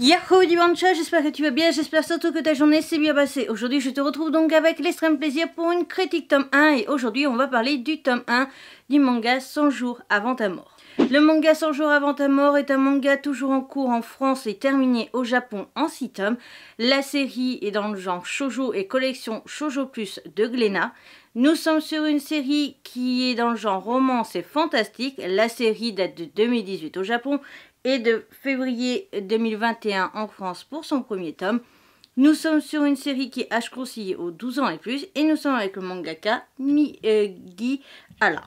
Yahoo dimancha j'espère que tu vas bien, j'espère surtout que ta journée s'est bien passée. Aujourd'hui, je te retrouve donc avec l'extrême plaisir pour une critique tome 1 et aujourd'hui, on va parler du tome 1 du manga 100 jours avant ta mort. Le manga 100 jours avant ta mort est un manga toujours en cours en France et terminé au Japon en 6 tomes. La série est dans le genre shoujo et collection shoujo plus de Glénat. Nous sommes sur une série qui est dans le genre romance et fantastique. La série date de 2018 au Japon, et de février 2021 en France pour son premier tome. Nous sommes sur une série qui est H conseillée aux 12 ans et plus et nous sommes avec le mangaka Miyagi euh, Ala.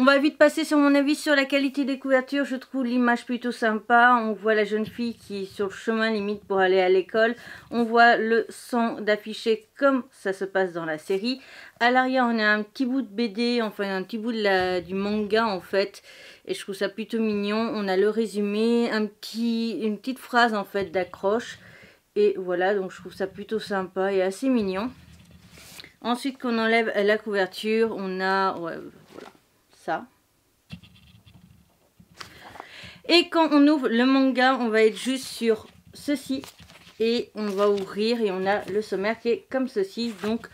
On va vite passer sur mon avis sur la qualité des couvertures. Je trouve l'image plutôt sympa. On voit la jeune fille qui est sur le chemin limite pour aller à l'école. On voit le son d'afficher comme ça se passe dans la série. À l'arrière, on a un petit bout de BD, enfin un petit bout de du manga en fait. Et je trouve ça plutôt mignon. On a le résumé, un petit, une petite phrase en fait d'accroche. Et voilà, donc je trouve ça plutôt sympa et assez mignon. Ensuite qu'on enlève la couverture, on a ça. Et quand on ouvre le manga, on va être juste sur ceci. Et on va ouvrir et on a le sommaire qui est comme ceci. Donc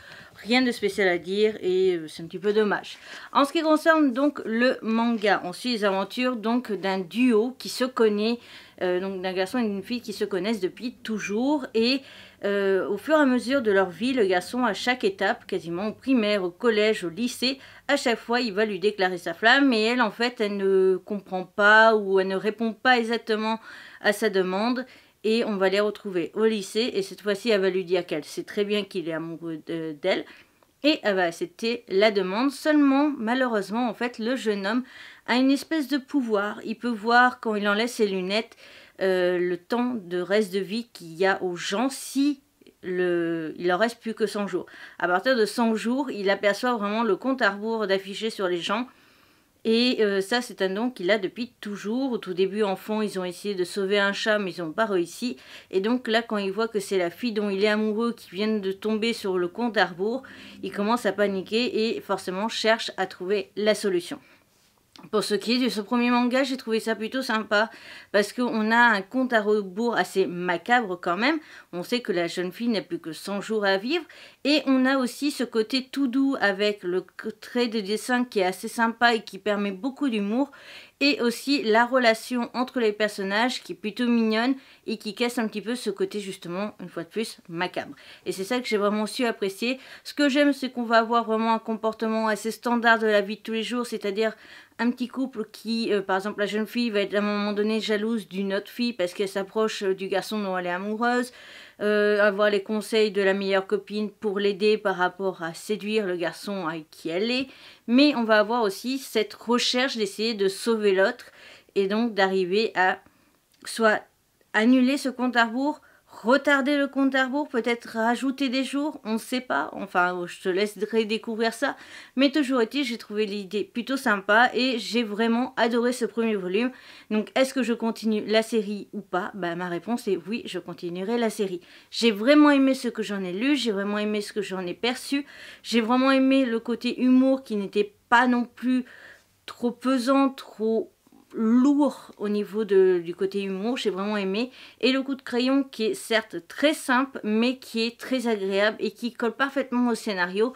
rien de spécial à dire et euh, c'est un petit peu dommage. En ce qui concerne donc le manga, on suit les aventures donc d'un duo qui se connaît, euh, donc d'un garçon et d'une fille qui se connaissent depuis toujours et euh, au fur et à mesure de leur vie, le garçon à chaque étape, quasiment au primaire, au collège, au lycée, à chaque fois il va lui déclarer sa flamme et elle en fait elle ne comprend pas ou elle ne répond pas exactement à sa demande et on va les retrouver au lycée et cette fois-ci elle va lui dire qu'elle sait très bien qu'il est amoureux d'elle et elle va accepter la demande. Seulement, malheureusement, en fait, le jeune homme a une espèce de pouvoir. Il peut voir quand il enlève ses lunettes euh, le temps de reste de vie qu'il y a aux gens si il en reste plus que 100 jours. À partir de 100 jours, il aperçoit vraiment le compte à rebours d'afficher sur les gens et euh, ça, c'est un don qu'il a depuis toujours. Au tout début, enfant, ils ont essayé de sauver un chat, mais ils n'ont pas réussi. Et donc là, quand il voit que c'est la fille dont il est amoureux qui vient de tomber sur le compte d'Arbour, il commence à paniquer et forcément cherche à trouver la solution. Pour ce qui est de ce premier manga, j'ai trouvé ça plutôt sympa parce qu'on a un compte à rebours assez macabre quand même. On sait que la jeune fille n'a plus que 100 jours à vivre et on a aussi ce côté tout doux avec le trait de dessin qui est assez sympa et qui permet beaucoup d'humour et aussi la relation entre les personnages qui est plutôt mignonne et qui casse un petit peu ce côté justement, une fois de plus, macabre. Et c'est ça que j'ai vraiment su apprécier. Ce que j'aime, c'est qu'on va avoir vraiment un comportement assez standard de la vie de tous les jours, c'est-à-dire un petit couple qui, euh, par exemple, la jeune fille va être à un moment donné jalouse d'une autre fille parce qu'elle s'approche euh, du garçon dont elle est amoureuse, euh, avoir les conseils de la meilleure copine pour l'aider par rapport à séduire le garçon avec qui elle est, mais on va avoir aussi cette recherche d'essayer de sauver l'autre et donc d'arriver à soit annuler ce compte à rebours retarder le compte à peut-être rajouter des jours, on ne sait pas. Enfin, je te laisserai découvrir ça. Mais toujours est-il, j'ai trouvé l'idée plutôt sympa et j'ai vraiment adoré ce premier volume. Donc, est-ce que je continue la série ou pas bah, Ma réponse est oui, je continuerai la série. J'ai vraiment aimé ce que j'en ai lu, j'ai vraiment aimé ce que j'en ai perçu. J'ai vraiment aimé le côté humour qui n'était pas non plus trop pesant, trop lourd au niveau de, du côté humour, j'ai vraiment aimé. Et le coup de crayon qui est certes très simple, mais qui est très agréable et qui colle parfaitement au scénario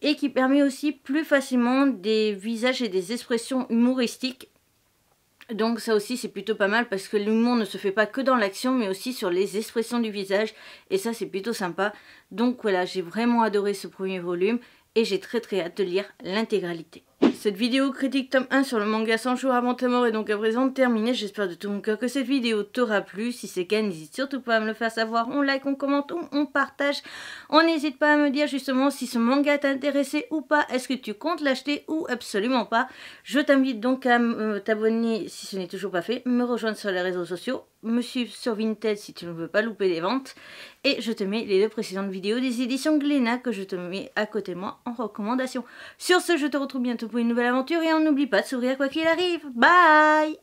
et qui permet aussi plus facilement des visages et des expressions humoristiques. Donc ça aussi c'est plutôt pas mal parce que l'humour ne se fait pas que dans l'action mais aussi sur les expressions du visage et ça c'est plutôt sympa. Donc voilà, j'ai vraiment adoré ce premier volume et j'ai très très hâte de lire l'intégralité. Cette vidéo critique tome 1 sur le manga 100 jours avant ta mort est donc à présent terminée. J'espère de tout mon cœur que cette vidéo t'aura plu. Si c'est le cas, n'hésite surtout pas à me le faire savoir. On like, on commente, on, partage. On n'hésite pas à me dire justement si ce manga t'intéressait ou pas. Est-ce que tu comptes l'acheter ou absolument pas Je t'invite donc à euh, t'abonner si ce n'est toujours pas fait, me rejoindre sur les réseaux sociaux, me suivre sur Vinted si tu ne veux pas louper les ventes. Et je te mets les deux précédentes vidéos des éditions Glénat que je te mets à côté de moi en recommandation. Sur ce, je te retrouve bientôt pour une nouvelle aventure et on n'oublie pas de sourire quoi qu'il arrive. Bye